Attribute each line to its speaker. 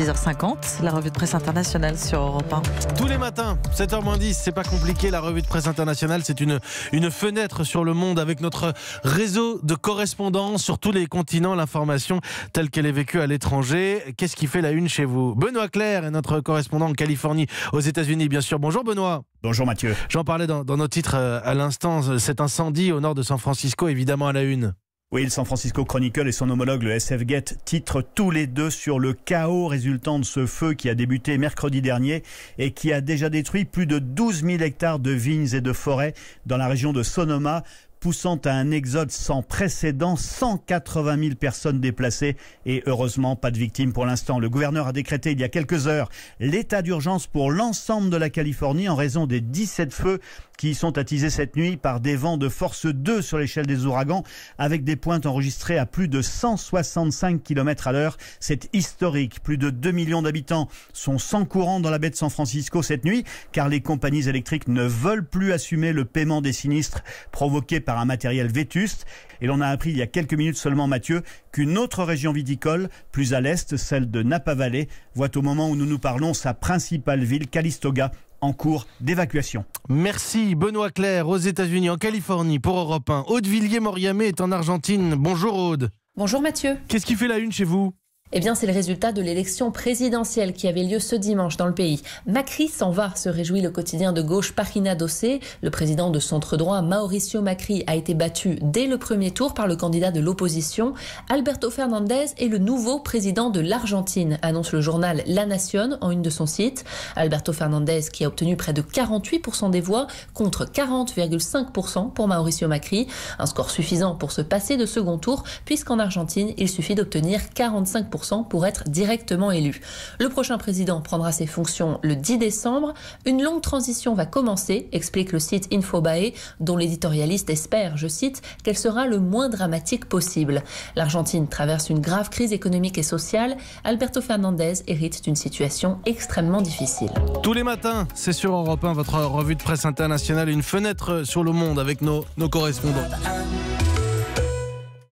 Speaker 1: 6h50, la revue de presse internationale sur Europe 1.
Speaker 2: Tous les matins, 7h10, c'est pas compliqué, la revue de presse internationale, c'est une, une fenêtre sur le monde avec notre réseau de correspondants sur tous les continents, l'information telle qu'elle est vécue à l'étranger. Qu'est-ce qui fait la une chez vous Benoît Claire est notre correspondant en Californie, aux États-Unis, bien sûr. Bonjour Benoît. Bonjour Mathieu. J'en parlais dans, dans nos titres euh, à l'instant, cet incendie au nord de San Francisco, évidemment à la une. Oui, le San Francisco Chronicle et son homologue le SF
Speaker 1: titrent tous les deux sur le chaos résultant de ce feu qui a débuté mercredi dernier et qui a déjà détruit plus de 12 000 hectares de vignes et de forêts dans la région de Sonoma poussant à un exode sans précédent, 180 000 personnes déplacées et heureusement pas de victimes pour l'instant. Le gouverneur a décrété il y a quelques heures l'état d'urgence pour l'ensemble de la Californie en raison des 17 feux qui sont attisés cette nuit par des vents de force 2 sur l'échelle des ouragans avec des pointes enregistrées à plus de 165 km à l'heure. C'est historique. Plus de 2 millions d'habitants sont sans courant dans la baie de San Francisco cette nuit car les compagnies électriques ne veulent plus assumer le paiement des sinistres provoqués par par un matériel vétuste. Et l'on a appris il y a quelques minutes seulement, Mathieu, qu'une autre région viticole, plus à l'est, celle de Napa Valley, voit au moment où nous nous parlons sa principale ville, Calistoga, en cours d'évacuation.
Speaker 2: Merci Benoît Claire aux États-Unis, en Californie pour Europe 1. Aude Villiers-Moriamé est en Argentine. Bonjour Aude.
Speaker 3: Bonjour Mathieu. Qu'est-ce qui fait la une chez vous eh bien, c'est le résultat de l'élection présidentielle qui avait lieu ce dimanche dans le pays. Macri s'en va, se réjouit le quotidien de gauche Parina Dossé. Le président de centre droit, Mauricio Macri, a été battu dès le premier tour par le candidat de l'opposition. Alberto Fernandez est le nouveau président de l'Argentine, annonce le journal La Nación en une de son site. Alberto Fernandez qui a obtenu près de 48% des voix contre 40,5% pour Mauricio Macri. Un score suffisant pour se passer de second tour puisqu'en Argentine, il suffit d'obtenir 45% pour être directement élu. Le prochain président prendra ses fonctions le 10 décembre. Une longue transition va commencer, explique le site Infobae, dont l'éditorialiste espère, je cite, qu'elle sera le moins dramatique possible. L'Argentine traverse une grave crise économique et sociale. Alberto Fernandez hérite d'une situation extrêmement difficile. Tous
Speaker 2: les matins, c'est sur Europe 1, votre revue de presse internationale, une fenêtre sur le monde avec nos correspondants.